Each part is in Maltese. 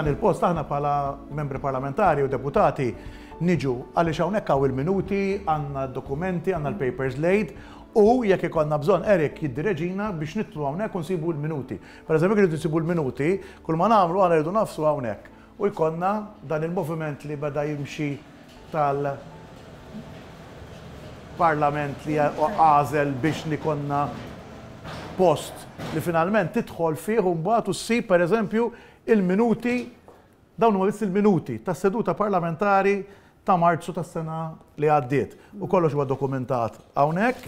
Dan il-post aħna bħala membri parlamentari u deputati niġu għaliex hawnhekk hawn il-minuti, għandna dokumenti, għandna l-papers laid U jekk ikonna bżonn Erik jiddireġina biex nitlu hawnhekk u nsibu l-minuti. Pereżempju jekk nsibu l-minuti, kull ma nagħmlu għana rridu nafsu hawnhekk. U jkollna dan il-moviment li beda jimxi tal parlament li għażel biex li konna post li finalment tidħol fih u mbagħad u ssib pereżempju il-minuti, dawn huma biss il-minuti tas seduta parlamentari ta' marzu tas sena li għaddiet. U kollox huwa dokumentat hawnhekk.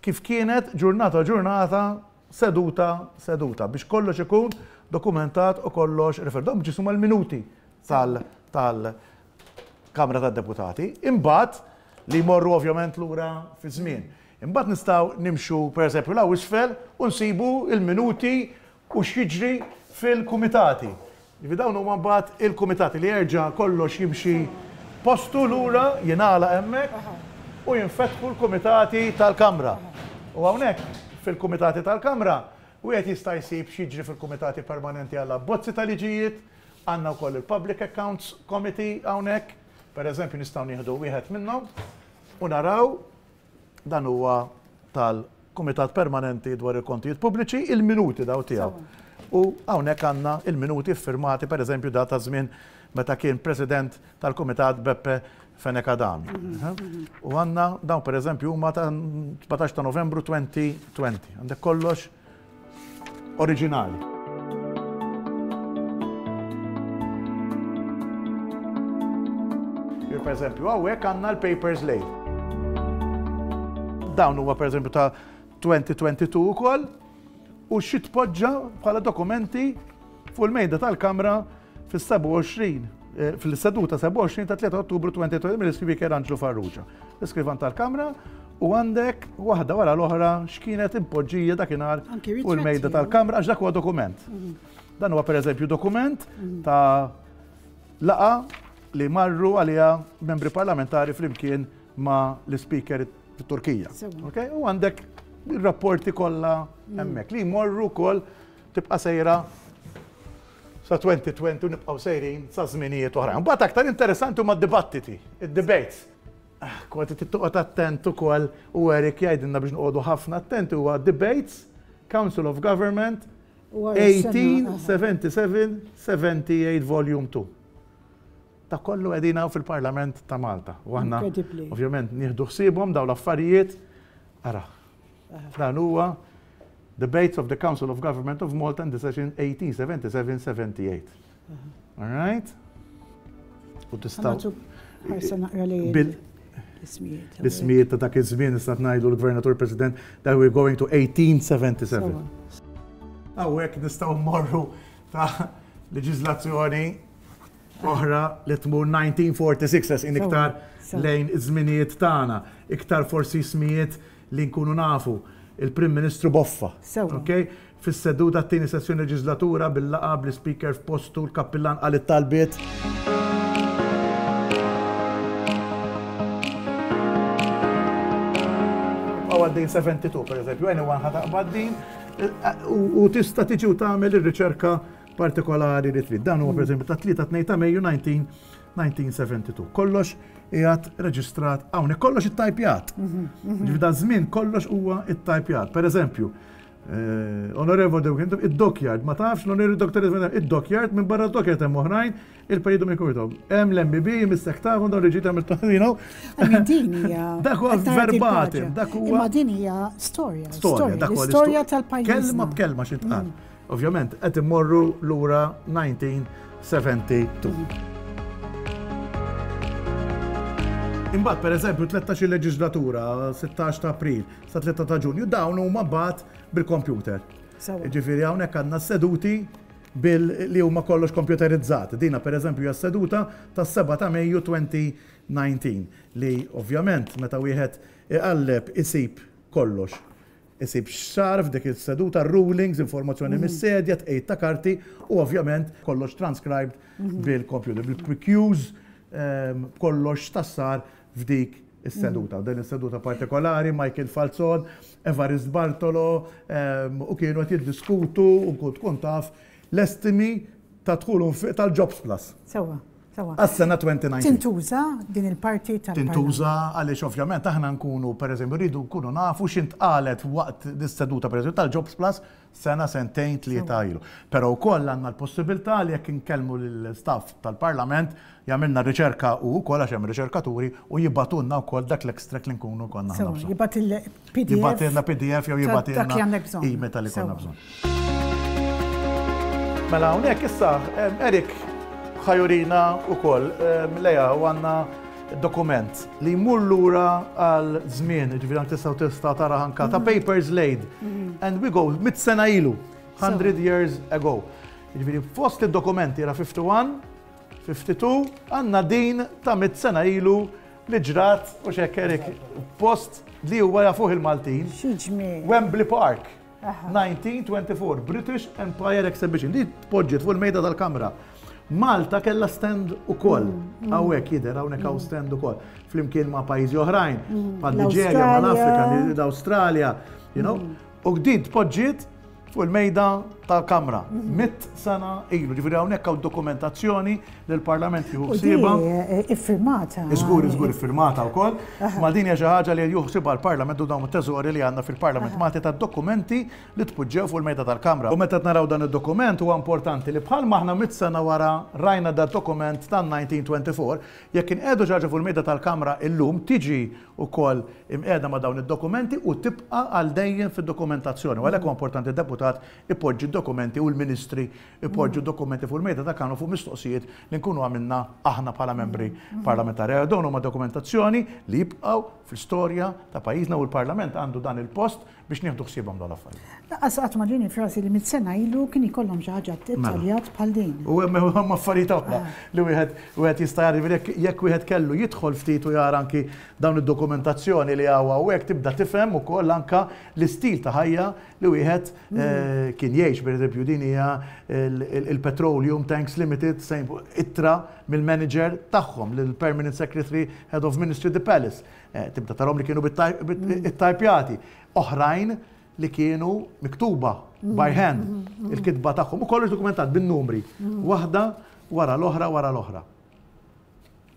Kif kienet ġurnata ġurnata seduta seduta biex kollox ikun dokumentat u kollox referendum biex suma l-minuti tal tal Kamra tad Deputati. Imbagħad li morru ovvjament lura fi żmien. Imbagħad nistgħu nimxu per eżempju law isfel u nsibu il-minuti u x'jiġri fil-kumitati. Jividawn huma mbagħad il-kumitati li jerġa' kollox jimxi postu lura jingħala hemmhekk u jinfetħu l-kumitati tal-Kamra. U hawnhekk fil-kumitati tal-Kamra u jista' jsib xiġri fil-kumitati permanenti għal bozzi tal-liġijiet, għandna wkoll il-Public Accounts Committee hawnhekk, pereżempju nistgħu nieħdu wieħed minnhom u naraw dan huwa tal-Kumitat Permanenti dwar il-Kontijiet Pubbliċi il-minuti daw tiegħu. U hawnhekk għandna il-minuti firmati per eżempju data żmien meta kien president tal-Kumitat Beppe Fenek Adami. U għanna daw per eżempju huma ta' 14 ta' Novembru 2020. Għandek kollox oriġinali. Per eżempju, għawek għanna l-Papers Late. Dawn huwa per eżempju ta' 2022 u koll, u xi tpoġġa bħala dokumenti fuq il-mejda tal-Kamra fis-27 eh, fil-seduta 27 ta' 3 Ottubru 2020 mill-iskriviker Anġlu Farrugia. L-iskrivan tal-Kamra u għandek waħda wara l-oħra x'kienet impoġġija dakinhar u l-mejda tal-Kamra għax dak huwa dokument. Mhm. Dan huwa pereżempju dokument mhm. ta' laqa li marru għalija membri parlamentari flimkien ma' l-speaker fit-Turkija. U għandek il-rapporti kollha hemmhekk li jmorru wkoll tibqa' sejra sa 2020 u nibqgħu sejrin sa żminijiet oħra. Bata aktar interessanti huma d-dibattiti, id-debates. Ah, kważi tittuqgħod attent ukoll u Erik jgħidilna biex noqogħdu ħafna attent u debates, Council of Government, 1877-78 Volume 2 ta' kollu għedina fil-Parlament ta' Malta. U għanna, ovvjament, nieħdu xsibom daw l-affarijiet. Ara, Dan huwa Debates of the Council of Government of Malta in the session 1877-78. Uh-huh. All right? U tistaw. L-ismijiet ta' dak iż-żmien nista' ngħidu l-Gvernatur President that we're going to 1877. Hawnhekk nistgħu mmorru ta' leġiżlazzjoni oħra li tmur 1946 as in iktar lejn iż-żminijiet tagħna, iktar forsi smijiet li nkunu nafu il-Prim Ministru Boffa. ok? Fis-seduta t-tieni sessjoni leġislatura bil-laqab l-Speaker f-postu l-Kappillan għal it-talbiet. Għaddin 72, per eżempju, għajni għan ħataqbaddin, u tista tiġi u tagħmel ir-riċerka partikolari li trid. Dan huwa per eżempju ta' 3 2 ta' Mejju 19 1972. Kollox jgħat reġistrat, għawni kollox it-tajpjat. Mhm, mhm. Ġifda zmin kollox huwa it-tajpjat. Per eżempju, eh, onorevo dew id-dokjard, ma tafx l-onorevo doktor id-dokjard, minn barra dokjard hemm oħrajn, il-periodu minn kurtom. Hemm l-MBB, mis tafhom dawn reġita ġita mill taħdinu. Dak huwa verbatim, dak huwa. Ma din hija storja. Storja, dak huwa storja tal-pajjiż. Kelma b'kelma x'intqal. Mm. Ovvjament, qed immorru lura 1972. Imbagħad eżempju, 13 leġislatura 16 ta' April sa 3 ta' Ġunju dawn huma mbagħad bil-kompjuter. Ġifieri hawnhekk għandna seduti bil li huma kollox kompjuterizzati. Dina pereżempju hija seduta tas 7 ta' Mejju 2019 li ovvjament meta wieħed iqalleb isib kollox isib xarf dik il-seduta, rulings, informazzjoni mhm. mis-sedja, tqejt ta' karti u ovvjament kollox transcribed mhm. bil-computer, bil use ehm, kollox tassar f'dik is-seduta. Mm. Dan is-seduta partikolari Michael Falzon, Evaris Bartolo, u kienu qed jiddiskutu u kont taf l-estimi ta' tħulhom tal-Jobs Plus. Sewa. Għas-sena 2019. Tintuża din il-parti ta' Tintuża għaliex ovvjament aħna nkunu eżempju, rridu nkunu nafu x'intqalet waqt l-istaduta eżempju, tal-Jobs Plus sena sentejn tlieta ilu. Però koll għandna l-possibilità li jekk inkellmu l-staff tal-Parlament jagħmilna riċerka u wkoll għax hemm riċerkaturi u jibbatunna wkoll dak l ekstrek li nkunu konna ħna il-PDF. Jibatilna PDF jew jibatilna e tal-li konna bżonn. Mela hawnhekk issa Erik ħajurina eh, u koll, leja, u għanna dokument li jmur lura għal żmien, ġifieri anke tista' tista' tara ħanka ta' mhm. papers laid. Mhm. And we go mit sena ilu, 100 years ago. Ġifieri fost id-dokumenti era 51, 52, għandna din ta' mit sena ilu li ġrat u xekkerik post li huwa fuħ il-Maltin. Wembley Park. 1924, British Empire Exhibition. Li tpoġġiet fuq il-mejda tal-kamra. Malta kella stand u koll, għawek mm. jider, għawnek għaw mm. stand u koll, flimkien ma pajizi oħrajn, ma mm. Nigeria, ma l-Afrika, l-Australia, you know, u gdint podġiet fuq il-mejda tal-Kamra. Mhm. Mit sena ilu, ġifiri għawnek għaw dokumentazzjoni l-Parlament juhu xsiba. Eh, iffirmata. Iżgur, iżgur, iffirmata u koll. Ma din ħaġa li jħu xsiba l-Parlament u dawn teżori li għanna fil-Parlament mati ta' dokumenti li tpoġġew fuq il-mejda tal-Kamra. U meta naraw dan il-dokument huwa importanti li bħal maħna mit sena wara rajna da dokument tan 1924, jekk edu ġaġa fuq il-mejda tal-Kamra illum tiġi u koll imqeda ma dawn id dokumenti u tibqa għal dejjem fil-dokumentazzjoni. Għalek importanti deputat ipoġġi dokumenti u l-ministri ipoġġu mm. dokumenti fuq il-mejda ta' kanu fuq mistoqsijiet li nkunu għamilna aħna bħala membri mm, mm. parlamentari. Dawn huma dokumentazzjoni li jibqgħu fl-istorja ta' pajjiżna u l-Parlament għandu dan il-post biex nieħdu ħsiebhom dal l-affarijiet. Laqas qatt maġini frasi li mit-sena ilu kien ikollhom xi ħaġa tittaljat mela. bħal din. U hemm affarijiet oħra ah. li wieħed wieħed jista' jarri jekk wieħed kellu jidħol ftit u jara anki dawn id-dokumentazzjoni li għawa u tibda tifhem ukoll anka l-istil ta' ħajja li wieħed eh, kien jgħix pereżempju din hija il-Petroleum Tanks Limited sejn ittra mill-manager tagħhom lill-Permanent Secretary Head of Ministry the Palace. Eh, tibda tarhom li kienu mm. bit-tajpjati. Oħrajn li kienu miktuba mm. by hand mm-hmm. Mm-hmm. il-kitba tagħhom u kollox dokumentat bin-numri. Mm-hmm. Waħda wara l-oħra wara l-oħra.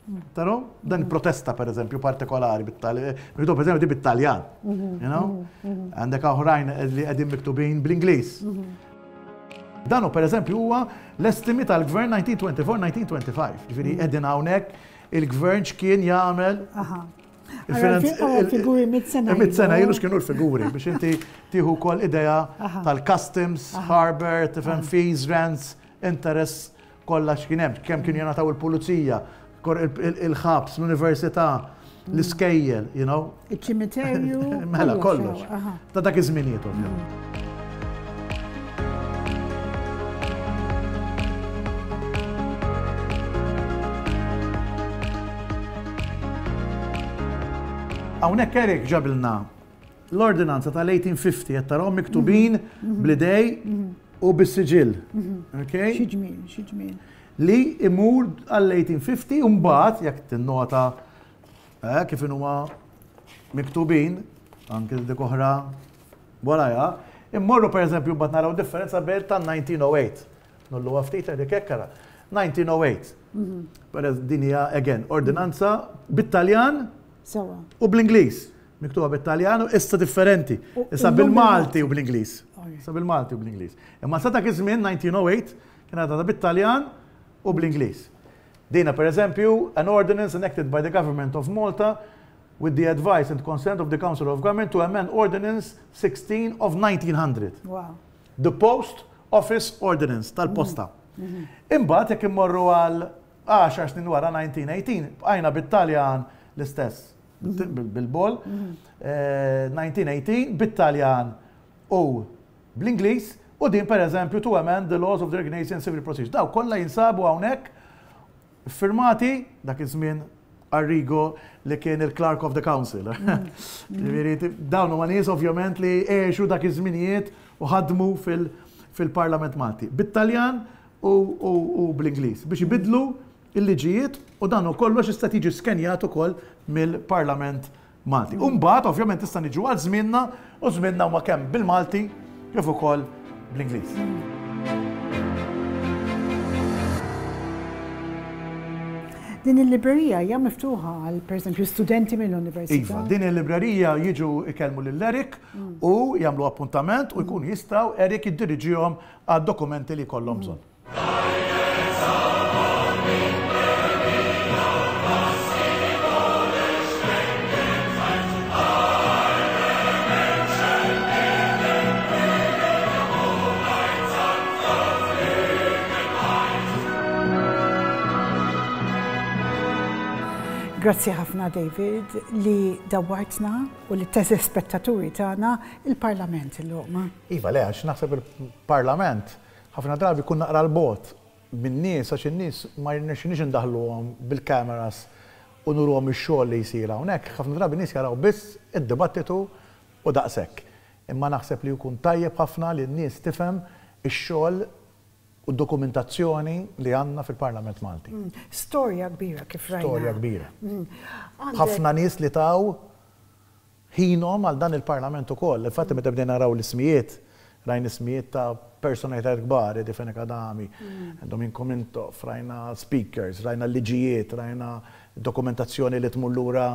Mm. Taro? Dan protesta per eżempju partikolari bit-Taljan. per eżempju bit-Taljan. Għandek oħrajn li qegħdin miktubin bl-Ingliż. Danu per eżempju huwa l-estimi tal-gvern 1924-1925. Ġifiri, qegħdin mm. għawnek, il-gvern x'kien jagħmel Il-figuri oh, mit-sena. Mit-sena, jelux kienu l-figuri, biex inti tiħu kol ideja tal-customs, harbor, tifem fees, rents, interess, kolla xkienem, kem kienu jenataw il-pulizija, il-ħabs, l-università, mm. l-iskejjel, you know. Il-ċimiterju. Mela, kollox. Ta' dak iż-żminijiet, ovvijament. Mm. Għawnek Erik ġabilna l-ordinanza tal-1850 qed tarahom miktubin bl-idej u bis sigil. Okay? xieġmin. Li imur għall-1850 u mbagħad t tinnota eh, kif huma miktubin anke dik oħra waraja, immorru eżempju mbagħad naraw differenza bejn tan-1908. Nullu għaftit għadik kekkara. 1908. Per din hija again ordinanza bit-Taljan Sewa. U bl-Inglis. Miktuba bit-Taljanu, issa differenti. Issa bil-Malti u bl-Inglis. Issa bil-Malti u bl-Inglis. Imma sa ta' kizmin 1908 kien ta' bit-Taljan u bl-Inglis. Dina, per eżempju, an ordinance enacted by the government of Malta with the advice and consent of the Council of Government to amend Ordinance 16 of 1900. Wow. The Post Office Ordinance tal-posta. Mhm. Mhm. Imbat, jekk immorru għal 10 snin wara 1918, bqajna bit-Taljan l-istess mhm. bil-bol. 1918 mhm. eh, bit-Taljan u bl-Inglis u din per eżempju tu amend the laws of the Organization Civil Procedure. Daw kollha jinsabu hawnhekk firmati dak iż-żmien Arrigo li kien il clark of the Council. Mhm. Dawn huma nies ovvjament li għexu dak iż-żminijiet u ħadmu fil-Parlament Malti. Bit-Taljan u bl-Ingliż biex ibidlu il-liġijiet u dan u kollox jista' tiġi skenjat ukoll mill-Parlament Malti. Umbagħad ovvjament tista' niġu għal żmienna u żmienna huma kemm bil-Malti kif ukoll bl-Ingliż. din il-librerija hija miftuħa għal pereżempju studenti mill-università. Iva, din il-librerija jiġu ikellmu lil Erik mm. u jagħmlu appuntament u jkun jistgħu Erik jiddiriġihom għad dokumenti li jkollhom bżonn. Grazzi ħafna David li dawwartna u li teżi spettaturi tagħna il-Parlament il-luqma. Iva le għax naħseb il-Parlament ħafna drabi kun naqra l-bot min-nies għax in-nies ma jirnexxinix indaħluhom bil-kameras u nurhom ix-xogħol li jsir hawnhekk ħafna drabi nies jaraw biss id-dibattitu u daqshekk. Imma naħseb li jkun tajjeb ħafna li n-nies tifhem ix-xogħol u dokumentazzjoni li għanna fil-Parlament Malti. Mm, storja kbira kif rajna. Storja kbira. Mm, ħafna nies li taw ħinom għal dan il-Parlament ukoll. Infatti meta bdejna naraw l-ismijiet, rajn ismijiet ta' personajtajt kbar, di fene kadami, mm. Dominko Mintoff, rajna speakers, rajna liġijiet, rajna dokumentazzjoni li tmullura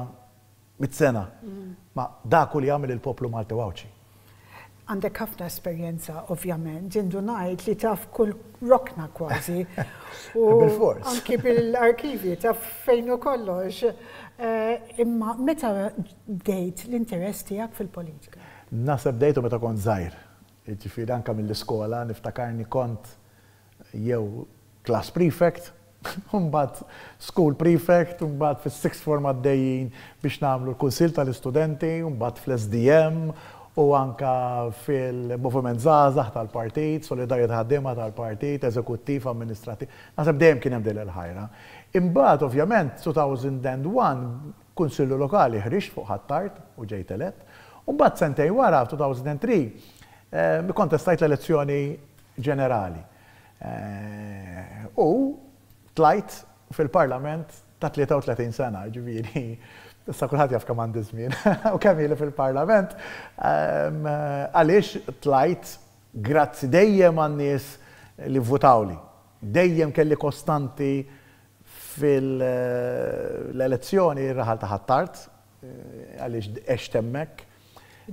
mit-sena. Ma daku li jagħmel il-poplu Malti għawċi għandek ħafna esperienza, ovvjament, ġindu najt li taf kull rokna kważi. U anki bil-arkivi taf fejnu kollox. Eh, imma meta dejt l-interess tijak fil-politika? Nasab dejtu meta kont zaħir. Ġifiri anka mill-iskola niftakarni kont jew class prefect, unbat school prefect, unbat fil sixth form għaddejjien biex namlu l-konsil tal-istudenti, unbat fl-SDM, u anka fil-movement Zazah tal-partit, Solidarjet ħaddima tal-partit, eżekuttiv, amministrativ, nasab dejjem kien hemm din il-ħajra. Imbagħad ovvjament 2001 kunsillu lokali ħriġt fuq ħattart u ġejt elett, u mbagħad sentej wara 2003 eh, kontestajt l-elezzjoni ġenerali. Eh, u tlajt fil-parlament ta' 33 sena, ġiviri, Issa kulħadd jaf kemm għandi żmien u kemm jieli fil-Parlament. Għaliex tlajt grazzi dejjem għan-nies li votawli. Dejjem kelli kostanti fil-elezzjoni eh, raħal ta' ħattart, eh, għaliex eċtemmek.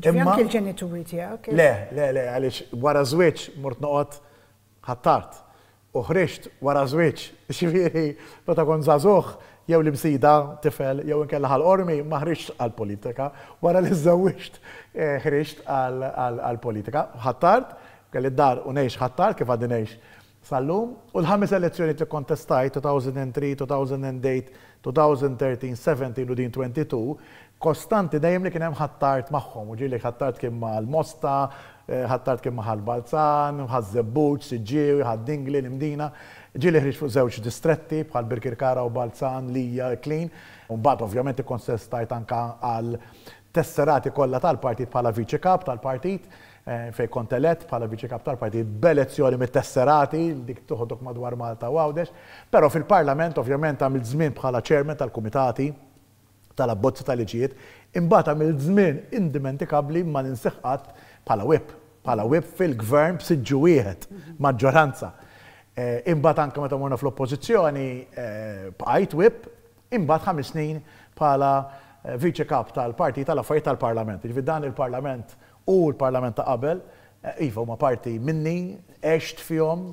Imma il-ġenituri tiegħek? Le, le, le, għaliex wara żwieġ mort noqgħod ħattart uħreċt wara żwieġ xifieri meta kont zazuħ, jew li msida tifel jew inkella ħal-ormi ma għal-politika wara li żawwiġt eh, ħriċt għal-politika. Ħattart, kelli d-dar u ħattart kif għaddi sal-lum u l-ħames elezzjoni ti kontestaj 2003, 2008, 2013, 17 22 kostanti dejjem li kien hemm ħattart magħhom, uġi li ħattart kien mal-Mosta, Eh, ħattart kemm maħal Balzan, ħazzebbuċ, zebbuċ Siġġiew, ħad-Dingli, l-Imdina. Ġieli ħriġ fuq żewġ distretti bħal Birkirkara u Balzan, Lija, Klin. Mbagħad ovvjament tajt anka għal tesserati kollha tal-partit bħala viċi kap tal-partit eh, fej kontelet bħala viċi kap tal-partit b'elezzjoni mit-tesserati, dik toħodok madwar Malta u għawdex, pero fil-parlament ovvjament għamil żmien bħala ċermen tal-kumitati tal-abbozzi tal-liġijiet, imbagħad għamil żmien indimentikabli ma ninsiħqat pala whip, pala whip fil-gvern b'siġġu wieħed, maġġoranza. Eh, imbat anka meta morna fl-oppozizjoni eh, bqajt whip, imbat ħames snin pala eh, vice kap tal-parti tal-affarijiet tal-parlament. Ġifieri dan il-parlament u l-parlament ta' qabel, iva ma' parti minni, eċt fihom,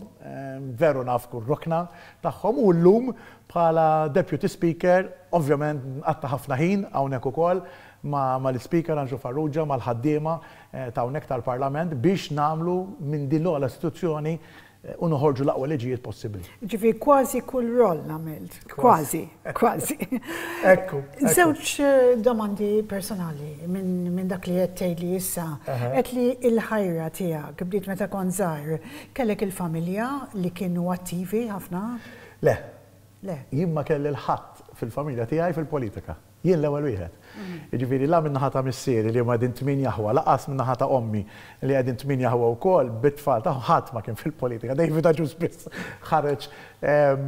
veru nafku kur rokna tagħhom u llum bħala deputy speaker, ovvjament għatta ħafna ħin hawnhekk ukoll ma l-Speaker Anġu Farrugia, ma l-ħaddima eh, ta' unek tal-Parlament biex namlu minn dillu għal-istituzzjoni eh, unuħorġu laqwa leġijiet possibli. Ġifi, kważi kull roll namelt. Kważi, kważi. Ekku. Zewċ eh, domandi personali minn dak li jettej li jissa. Et li il-ħajra tijak, bdiet meta kon zaħir, kellek il-familja li kienu attivi ħafna? Le. Le. Jimma kell il-ħat fil-familja tijaj fil-politika jien l-ewwel wieħed. Mhm. Jiġifieri la minn naħa missieri li huma din tmin jaħwa, laqas minn naħa ta' ommi li qegħdin tmin jaħwa wkoll bit-tfal ta' ħadd ma kien fil-politika. David ġus spiss ħareġ eh,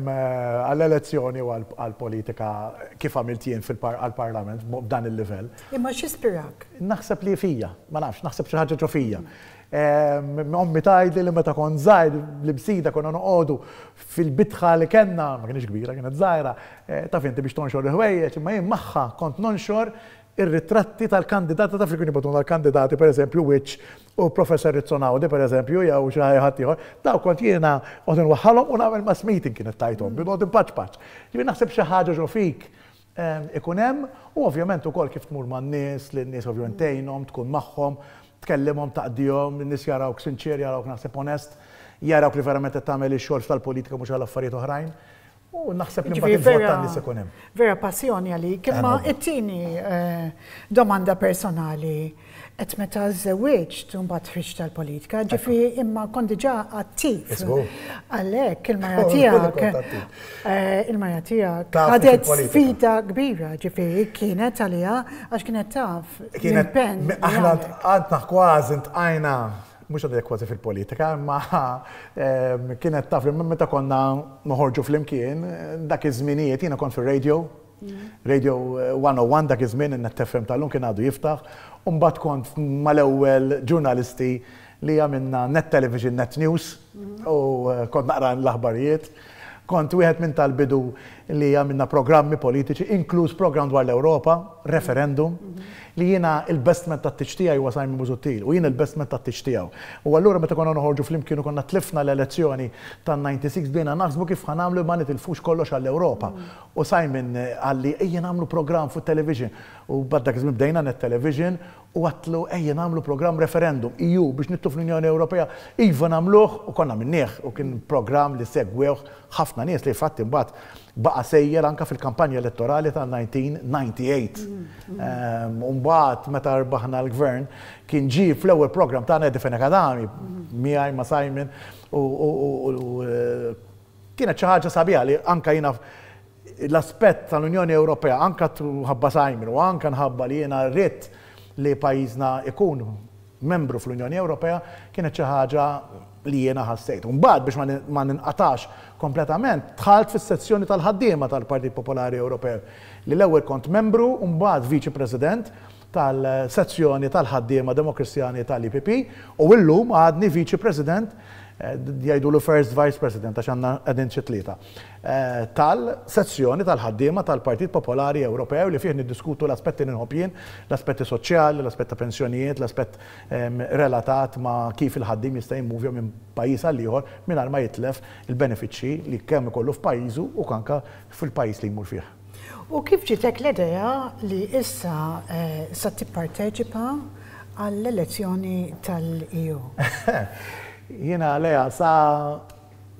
għall-elezzjoni u għall-politika kif għamilt jien fil-parlament b'dan il-livell. Imma x'ispirak? Naħseb li fija, ma nafx, naħseb xi ħaġa ġo Ommi tajdi li meta kon zaħid li bsida konna noqodu fil-bitħa li kena, ma kienx kbira, kienet zaħira, eh, ta' finti biex tonxor il-ħwejjeċ, ma jien maħħa kont nonxor ir-ritratti tal-kandidati ta' fil-kuni batun tal-kandidati, per eżempju, Witch u professor Rizzonawdi, per eżempju, jew xaħi ħattijħor, daw kont jiena għodin waħħalom u namel mass meeting kienet tajtom, bidu għodin paċ-paċ. Jibin naħseb xaħġa ġo fik ikunem u ovvjament u kol kif tmur man nis, l-nis ovvjament tejnom, tkun maħħom, tkellimhom taqdihom, in-nies jarawk sinċer, jarawk naħseb onest, jarawk li verament qed tagħmel ix-xogħol tal-politika mhux għal affarijiet oħrajn. U naħseb li mbagħad importanti se hemm. Vera passjoni għalik, imma it-tieni eh, domanda personali. Et meta żewieġt mbagħad fiċ tal-politika, ġifri imma kondiġa diġà attiv. Għalhekk il-marja tiegħek eh, il-marja tiegħek għadet sfida kbira ġifri kienet għalija għax kienet taf. Kienet pen. aħna għadna kważi ntqajna mux għadet kważi fil-politika, ma kienet taf li meta konna noħorġu fl-imkien, dak iż-żminijiet jina kon fil-radio, mm. Radio 101 eh, dak iż-żmien in nettefem tal-lum kien għadu jiftaħ Umbat kont mal-ewwel ġurnalisti li għamilna net television, net news, u eh, kont naqra l-aħbarijiet. Kont wieħed minn tal-bidu li għamilna programmi politiċi, inkluż program dwar l-Europa, referendum, li jiena il-bestment ta' t tiċtija huwa Simon mużuttil, u jina il-bestment ta' t tiċtija U għallura meta konna nħorġu fl-imkien u konna tlifna l-elezzjoni ta' 96 bdejna naħsbu kif ħanamlu ma nitilfux kollox għall-Europa. U Simon eh, għalli ejjen għamlu program fuq television u baddak żmien bdejna net television u għatlu ejjen għamlu program referendum EU biex nittu fl-Unjoni Ewropea iva namluħ u konna minnieħ u kien program li segwew ħafna nies li fatti imbagħad baqa sejjer anka fil-kampanja elettorali ta' 1998. Umbaħt meta rbaħna l-gvern kien ġi fl-ewwel program ta' Nedifen Akadami, miħaj ma' Simon, u kienet ċaħġa sabiħa li anka jina l-aspett tal-Unjoni Ewropea, anka ħabba Simon u anka nħabba li jina rrit li pajizna ikun membru fl-Unjoni Ewropea kienet ċaħġa li jena ħassejt. Umbaħt biex ma' ninqatax kompletament tħalt fis-sezzjoni tal-ħaddiema tal-Partit Popolari Ewropew li l-ewwel kont membru mbagħad viċi President tal-sezzjoni tal-ħaddiema Demokristjani tal-IPP u illum għadni viċi President Eh, jajdu l first vice president għax għanna għedin ċitlita. Eh, tal-sezzjoni tal-ħaddima tal-Partit Popolari Ewropew li fih niddiskutu l-aspetti nħobjien, l-aspetti soċjali, l aspetti ta' pensjonijiet, l-aspett ehm, relatat ma' kif il-ħaddim jista' jimmuvja minn pajis għal ieħor mingħajr ma jitlef il-benefiċċji li kemm ikollu f'pajjiżu u kanka fil-pajjiż li jmur fih. U kif ġitek l-ideja li issa eh, sa tipparteċipa għall-elezzjoni tal-EU? jina leja sa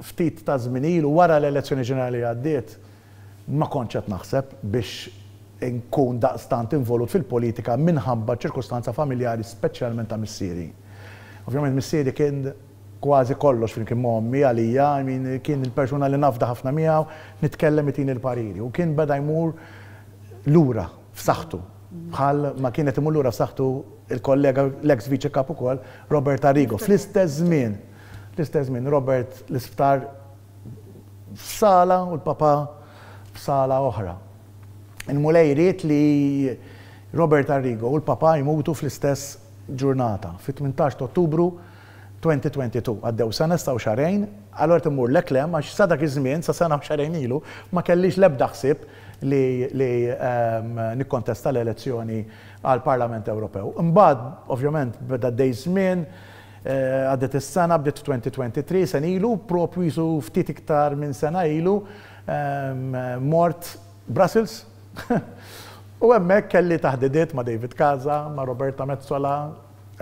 ftit ta' zminilu wara l-elezzjoni ġenerali għaddiet ma konċet naħseb biex nkun daqstant involut fil-politika minħabba ċirkustanza familjari speċjalment ta' missieri. Ovvijament missieri kien kważi kollox fil kien mommi għalija, min kien il-persuna li nafda ħafna miegħu, nitkellem itin il-pariri u kien beda jmur lura f'saħħtu bħal ma kienet imullura saħtu il-kollega l-ex vice kapu ukoll Robert Arrigo. Fl-istess żmien, fl-istess żmien Robert l-isptar f'sala u l-papa sala oħra. Il-mulej riet li Robert Arrigo u l-papa jmutu fl-istess ġurnata, fit-18 Ottubru 2022. Għaddew sena staw xarajn, għallor timmur l-eklem, għax sadak iż-żmien, sa sena xarajn ilu, ma kellix lebda ħsib li ehm, nikkontesta l-elezzjoni għal Parlament Ewropew. Mbad, ovvjament, beda dej żmien, uh, is-sena bdiet 2023 sen ilu propju jisu ftit iktar minn sena ilu ehm, mort Brussels. U hemmhekk kelli taħdidiet ma' David Kaza, ma' Roberta Mezzola,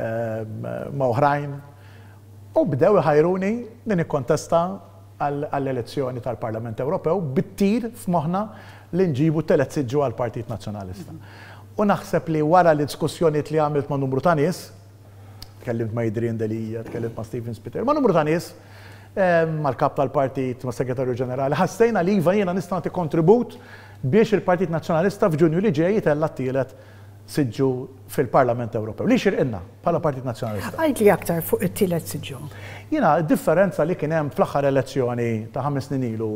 ehm, ma' oħrajn. U bdew iħajruni din ikkontesta għall-elezzjoni tal-Parlament Ewropew bittir f'moħna li nġibu telet siġu għal-Partit Nazzjonalista. U naħseb li wara l diskussjoni li għamilt ma' numru ta' nies, tkellimt ma' Idrin Delija, tkellimt ma' Stephen Spiter, ma' numru ta' nies, mal-kap tal-partit, ma' segretarju ġenerali, ħassejna li jiva jena nista' kontribut biex il-Partit Nazzjonalista f'Ġunju li ġej jitella t-tielet siġġu fil-Parlament Ewropew. Li xirqinna bħala Partit Nazjonalista? Għajt li aktar fuq it-tielet siġġu. Jina, differenza li kien hemm fl-aħħar elezzjoni ta' ħames snin ilu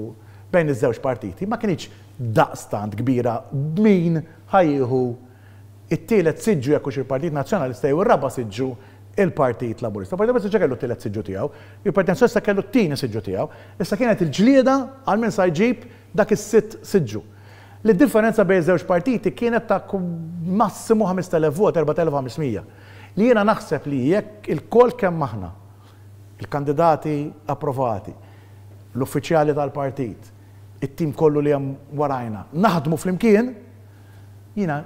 bejn iż-żewġ partiti ma kienx daqstant kbira min ħajjieħu it-tielet siġġu jekk il-Partit Nazzjonalista jew ir-raba siġġu il-Partit Laburista. Partit Laburista kellu t-tielet siġġu tiegħu, il-Partit Nazzjonalista kellu t-tieni siġġu tiegħu. Issa kienet il-ġlieda għal min sa jġib dak is-sitt siġġu l differenza bejn żewġ partiti kienet ta' massimu 5.000 vot, 4.500. Li jiena naħseb li jekk il-kol kemm maħna, il-kandidati approvati, l-uffiċjali tal-partit, it-tim kollu li hemm warajna, naħdmu flimkien, jiena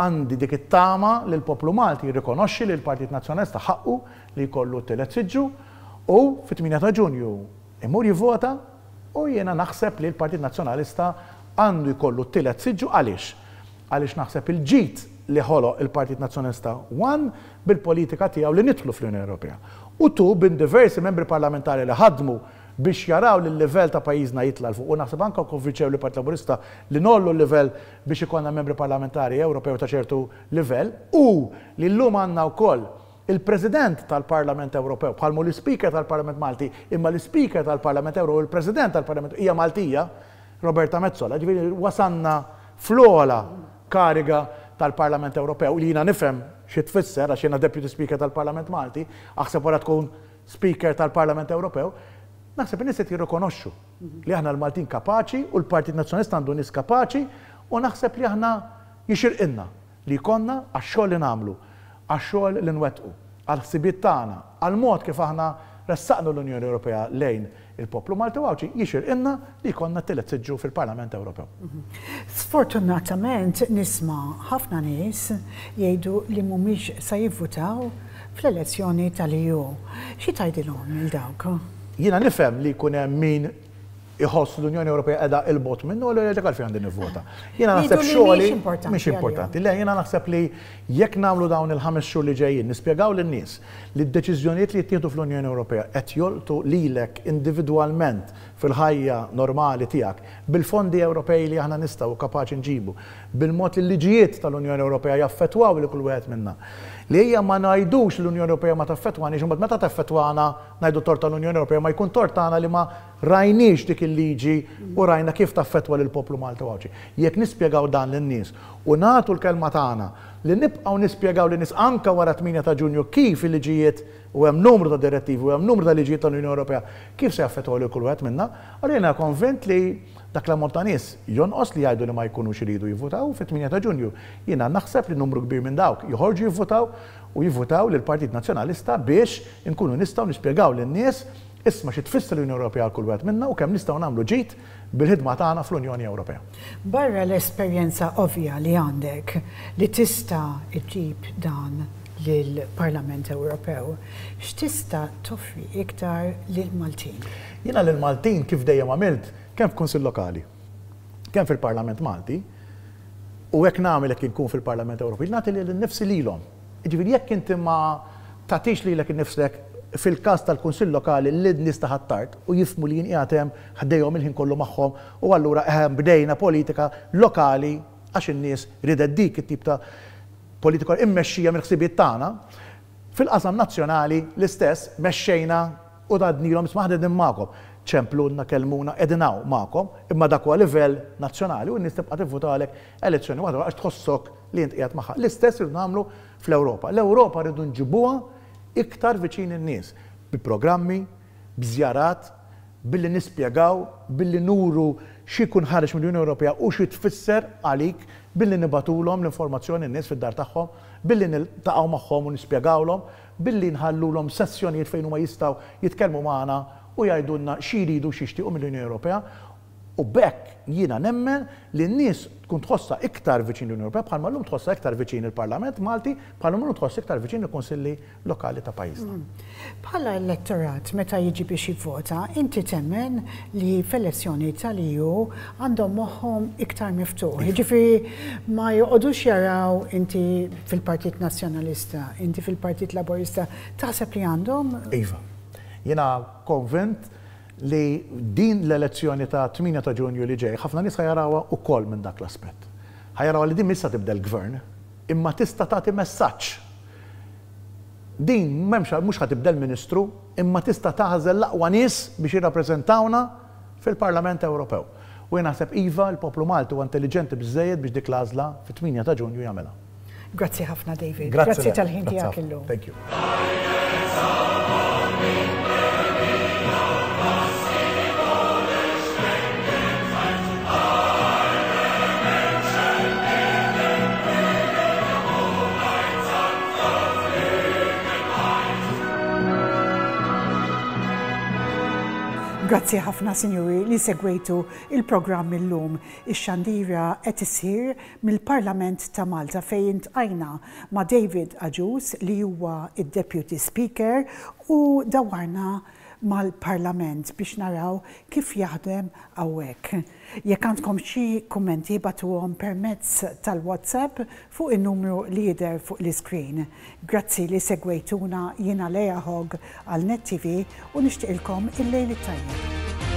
għandi dik it-tama li l-poplu Malti jirrikonoxxi li l-Partit Nazzjonalista ħaqqu li jkollu t-telet u fit-8 ta' Ġunju imur jivvota u jiena naħseb li l-Partit Nazzjonalista għandu jkollu t-tilet siġu għaliex. Għaliex naħseb il-ġit li ħolo il-Partit Nazzjonista One bil-politika tiegħu li nitlu fl-Unjoni Ewropea. U tu bin diversi membri parlamentari li ħadmu biex jaraw li l-level ta' pajizna jitla fuq U naħseb anka konfiċew li Partit Laburista li nollu l-level biex ikonna membri parlamentari Ewropew ta' ċertu level u li l-lum għanna wkoll il-President tal-Parlament Ewropew, bħalmu l-Speaker tal-Parlament Malti, imma l-Speaker tal-Parlament Ewropew, il-President tal-Parlament hija Maltija, Roberta Mezzola. Ġviri, wasanna flola kariga tal-Parlament Ewropew li jina nifem xie tfisser għax jina deputy speaker tal-Parlament Malti, aħseb wara tkun speaker tal-Parlament Ewropew, naħseb nisset jirrikonoxxu li aħna l-Maltin kapaċi u l-Partit Nazzjonista għandu nis kapaċi u naħseb li aħna jixirqinna li konna għax-xogħol li nagħmlu, għax-xogħol li nwettqu, għal-ħsibiet tagħna, għal-mod kif aħna ressaqnu l-Unjoni Ewropea lejn il-poplu Malta għawċi jixir inna li konna t-telet fil-Parlament Ewropew. Sfortunatament nisma ħafna nies jgħidu li mumiex sa jivvutaw fl-elezzjoni tal-EU. Xi tajdilhom il-dawk? Jiena nifhem li jkun hemm min iħoss l-Unjoni Ewropea edha il-bot minnu l dak għalfejn għandin il-vota. Jiena naħseb xoħli, mhix importanti. Le jiena naħseb li jekk nagħmlu dawn il-ħames xoħli li ġejjin nispjegaw lin-nies li d-deċiżjonijiet li jittieħdu fl-Unjoni Ewropea qed joltu lilek individwalment fil-ħajja normali tiegħek bil-fondi Ewropej li aħna nistgħu kapaċi nġibu, bil-mod li ġijiet liġijiet tal-Unjoni Ewropea jaffetwaw li kull wieħed minna li hija ma ngħidux l-Unjoni Ewropea ma taffetwani, ġumbat meta taffetwana ngħidu torta l-Unjoni Ewropea ma jkun tortana li ma rajniex dik il-liġi u rajna kif taffetwa lill poplu Malta waċi. Jekk nispjegaw dan lin-nies u nagħtu l-kelma tagħna li nibqgħu nispjegaw lin nies anke wara 8 ta' Ġunju kif il-liġijiet u hemm numru ta' direttivi u hemm numru ta' liġijiet tal-Unjoni Ewropea kif se jaffettwa lil kulwet minnha, għalina konvent li dak la monta nies jonqos li jgħidu li ma jkunux iridu jivvotaw fit-8 ta' Ġunju. Jiena naħseb li numru kbir minn dawk joħorġu jivvotaw u jivvotaw l partit Nazzjonalista biex inkunu nistgħu nispjegaw lin-nies isma xi tfisser l-Unjoni Ewropea kull wieħed minna u kemm nistgħu nagħmlu ġid bil-ħidma tagħna fl-Unjoni Ewropea. Barra l-esperjenza ovvja li għandek li tista' ġib dan lill-Parlament Ewropew, x'tista' toffri iktar lil Maltin? Jiena lil Maltin kif dejjem għamilt kemm f'Kunsill Lokali, kemm fil-Parlament Malti, u hekk nagħmel jekk inkun fil-Parlament Ewropej, nagħti lil nnifsi lilhom. Jiġifieri jekk inti ma tagħtix lilek innifsek fil-każ tal-Kunsill Lokali li nies ħattart u jifmu li jinqiegħed hemm ħdejhom il-ħin kollu magħhom u allura hemm bdejna politika lokali għax in-nies ridet dik it-tip ta' politika immexxija mill-ħsibiet tagħna. Fil-qasam nazzjonali l-istess mexxejna u dadnilhom smaħded magħhom ċemplunna, kelmuna, edinaw ma'kom, imma dak huwa livell nazzjonali u n-nis tibqa' għalek elezzjoni waħda għax tħossok li int qiegħed magħha. L-istess irdu nagħmlu fl-Ewropa. L-Ewropa rridu nġibuha iktar viċin in-nies bi programmi, bżjarat, billi nispjegaw, billi nuru kun ħareġ mill-Unjoni Ewropea u xi tfisser għalik billi nibatulhom l-informazzjoni n-nies fid-dar tagħhom, billi niltaqgħu magħhom u nispjegawhom, billi nħallulhom sessjonijiet fejn huma jistgħu jitkellmu magħna u jajdunna xiridu u mill-Unjoni Ewropea u bekk jina nemmen li n-nis tkun tħossa iktar viċin l-Unjoni Ewropea bħalma l-lum tħossa iktar viċin il-Parlament Malti bħalma l-lum tħossa iktar viċin il-Konsilli Lokali ta' pajjiżna. Mm. Bħala elettorat meta jiġi biex jivvota, inti temmen li f'elezzjoni tal-EU għandhom moħħom iktar miftuħ. Jiġifieri ma joqogħdux jaraw inti fil-Partit Nazzjonalista, inti fil-Partit Laborista, taħseb li għandhom? Iva. Jena konvent li din l-elezzjoni ta' 8 ta' ġunju li ġej, ħafna nies ħajarawa u kol minn dak l-aspet. ħajarawa li din missa tibda l-gvern, imma tista' tagħti messaġġ. Din memxa, mhux ħatibda l-Ministru, imma tista' ta' l laqwa nies biex jirrappreżentawna fil-Parlament Ewropew. U naħseb Iva, l-poplu Malti u intelligenti bizzejed biex dik l-għażla fit-8 ta' ġunju jagħmilha. Grazzi ħafna David. Grazzi tal-ħin tiegħek illum. Thank you. Grazzi ħafna sinjuri li segwejtu il-programm illum. Ix-xandira qed isir mill-Parlament ta' Malta fejn tqajna ma' David Aġus li huwa id-Deputy Speaker u dawarna mal-Parlament biex naraw kif jaħdem għawek. Jekk għandkom xi kummenti batuhom permezz tal-WhatsApp fuq in-numru li jidher fuq l screen Grazzi li segwejtuna jiena Leja għal Net TV u nixtieqilkom il-lejli tajjeb.